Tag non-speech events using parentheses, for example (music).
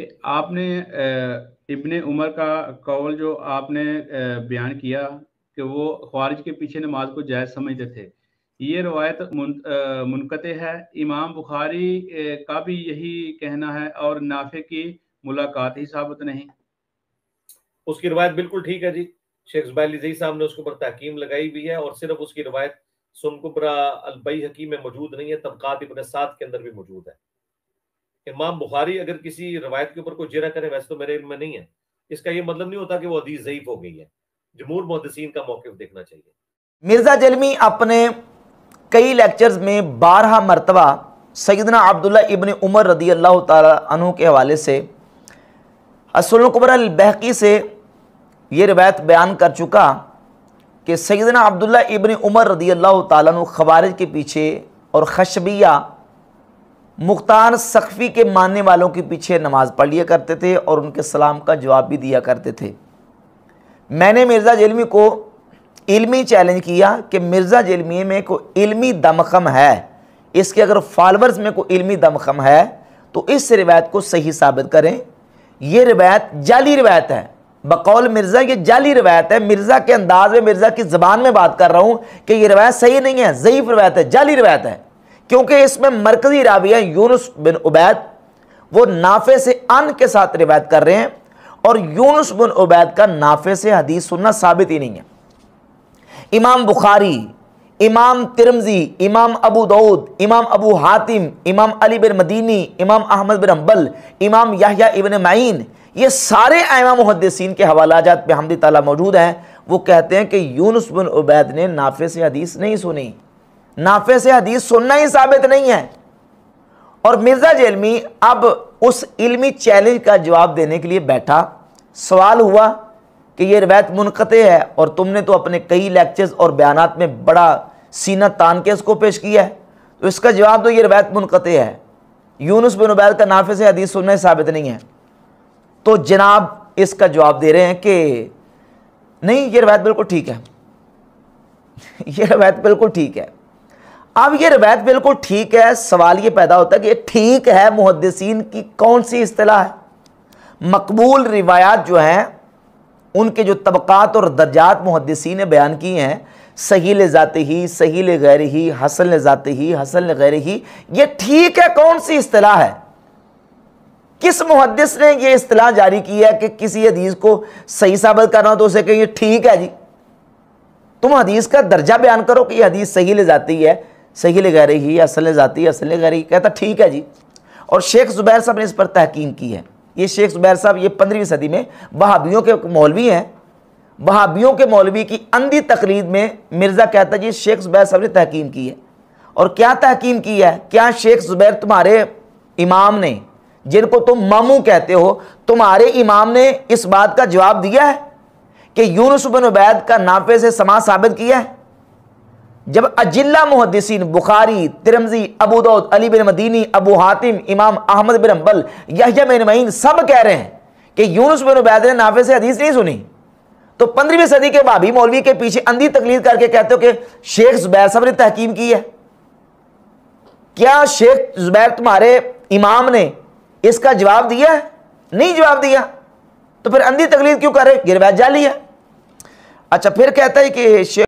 कि आपने इब्ने उमर का कौल जो आपने बयान किया कि वो ख्वारिज के पीछे नमाज को जायज़ समझते थे ये रवायत मुनकते है इमाम बुखारी का भी यही कहना है और नाफे की मुलाकात ही साबित नहीं उसकी रवायत बिल्कुल ठीक है जी शेख जबाई साहब ने उसके ऊपर तहकीम लगाई भी है और सिर्फ उसकी रवायत सुनकुबरा अलबई हकीम में मौजूद नहीं है तबकात इबन सात के अंदर भी मौजूद है इमाम बुखारी अगर किसी रवायत के ऊपर कोई जेरा करे वैसे तो मेरे में नहीं है इसका यह मतलब नहीं होता कि वो अदीज ज़यीफ हो गई है जमूर मुहदसिन का मौक़ देखना चाहिए मिर्ज़ा जलमी अपने कई लेक्चर्स में बारह मरतबा सैदना अब्दुल्ला इबन उमर रदी अल्लाह तु के हवाले से असलकबरबहकी से ये रवायत बयान कर चुका कि सैदना अब्दुल्ला इबन उमर रदी अल्लाह तु खबारज के पीछे और खशबिया मुख्तार सख्फी के मानने वालों के पीछे नमाज पढ़ लिया करते थे और उनके सलाम का जवाब भी दिया करते थे मैंने मिर्ज़ा जेलमी को इल्मी चैलेंज किया कि मिर्ज़ा जेलमी में कोई इल्मी दमखम है इसके अगर फॉलोअर्स में कोई इल्मी दमखम है तो इस रिवायत को सही साबित करें यह रिवायत जाली रिवायत है बकौल मिर्ज़ा ये जाली रिवायत है मिर्ज़ा के अंदाज में मिर्ज़ा की ज़बान में बात कर रहा हूँ कि ये रिवायत सही नहीं है ज़यीफ़ रिवायत है जाली रिवायत है क्योंकि इसमें मरकजी राविया यूनुस बिन उबैद वो नाफे से अन के साथ रिवायत कर रहे हैं और यूनुस बिन उबैद का नाफे से हदीस सुनना साबित ही नहीं है इमाम बुखारी इमाम तिरमजी इमाम अबू दाऊद इमाम अबू हातिम इमाम अली बिन मदीनी इमाम अहमद बिन अम्बल इमाम याहिया इबन माइन ये सारे आयमा मुहदसिन के हवालाजात पे हमदी ताला मौजूद हैं वो कहते हैं कि यूनुस बिन उबैद ने नाफे से हदीस नहीं सुनी नाफे से हदीस सुनना ही साबित नहीं है और मिर्ज़ा जेलमी अब उस इल्मी चैलेंज का जवाब देने के लिए बैठा सवाल हुआ कि यह रवायत मुनक़ है और तुमने तो अपने कई लेक्चर्स और बयान में बड़ा सीना तान के इसको पेश किया है तो इसका जवाब तो ये रवायत मुनक़ है यूनुस बिन उबैद का नाफे से हदीस सुनना साबित नहीं है तो जनाब इसका जवाब दे रहे हैं कि नहीं ये रवायत बिल्कुल ठीक है (laughs) ये रवायत बिल्कुल ठीक है अब ये रवायत बिल्कुल ठीक है सवाल ये पैदा होता है कि ये ठीक है मुहदसिन की कौन सी असलाह है मकबूल रिवायात जो हैं उनके जो तबक़ात और दर्जात मुहदसिन ने बयान किए हैं सही ले जाते ही सही ले गैर ही हसल जाते ही हसल गैर ही ये ठीक है कौन सी असलाह है किस मुहदस ने यह असलाह जारी की है कि किसी हदीस को सही साबित करना हो तो उसे कहिए ठीक है जी तुम हदीस का दर्जा बयान करो कि यह हदीस सही ले जाती है सही गह रही असल ज़ाती असल लगा रही कहता ठीक है जी और शेख ज़ुबैर साहब ने इस पर तहकीम की है ये शेख ज़ुबैर साहब ये पंद्रहवीं सदी में बहावियों के मौलवी हैं बहावियों के मौलवी की अंधी तकरीद में मिर्ज़ा कहता जी शेख ज़ुबैर साहब ने तहकीम की है और क्या तहकीम की है क्या शेख ज़ुबैर तुम्हारे इमाम ने जिनको तुम मामू कहते हो तुम्हारे इमाम ने इस बात का जवाब दिया है कि यूनुस बिन उबैद का नाफे से समा साबित किया है जब अजिल्ला मुहदसिन बुखारी तिरमजी अबूदौद अली बिन मदीनी अबू हातिम इमाम अहमद बिन अम्बल यहिया सब कह रहे हैं कि यूनुस बिन उबैद ने नाफे से हदीस नहीं सुनी तो पंद्रहवीं सदी के भाभी मौलवी के पीछे अंधी तकलीद करके कहते हो कि शेख जुबैर साहब ने तहकीम की है क्या शेख जुबैर तुम्हारे इमाम ने इसका जवाब दिया नहीं जवाब दिया तो फिर अंधी तकलीद क्यों करे रहे जा लिया अच्छा फिर कहता है कि शेख